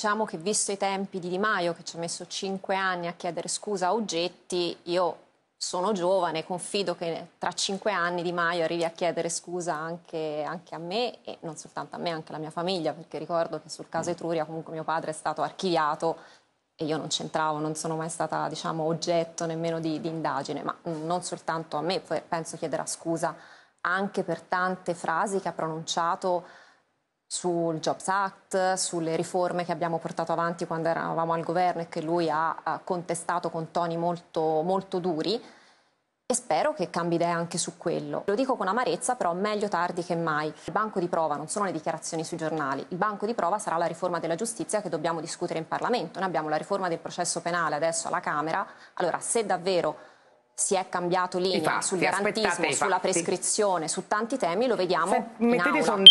Diciamo che visto i tempi di Di Maio, che ci ha messo cinque anni a chiedere scusa a Oggetti, io sono giovane, confido che tra cinque anni Di Maio arrivi a chiedere scusa anche, anche, a me e non soltanto a me, anche alla mia famiglia, perché ricordo che sul caso mm. Etruria comunque mio padre è stato archiviato e io non c'entravo, non sono mai stata diciamo, oggetto nemmeno di, di, indagine, ma non soltanto a me, penso chiederà scusa anche per tante frasi che ha pronunciato sul Jobs Act, sulle riforme che abbiamo portato avanti quando eravamo al governo e che lui ha contestato con toni molto, molto duri e spero che cambi idea anche su quello. Lo dico con amarezza, però meglio tardi che mai. Il banco di prova non sono le dichiarazioni sui giornali, il banco di prova sarà la riforma della giustizia che dobbiamo discutere in Parlamento. Noi abbiamo la riforma del processo penale adesso alla Camera, allora se davvero si è cambiato linea fatti, sul garantismo, sulla prescrizione, su tanti temi, lo vediamo se, in aula. Son...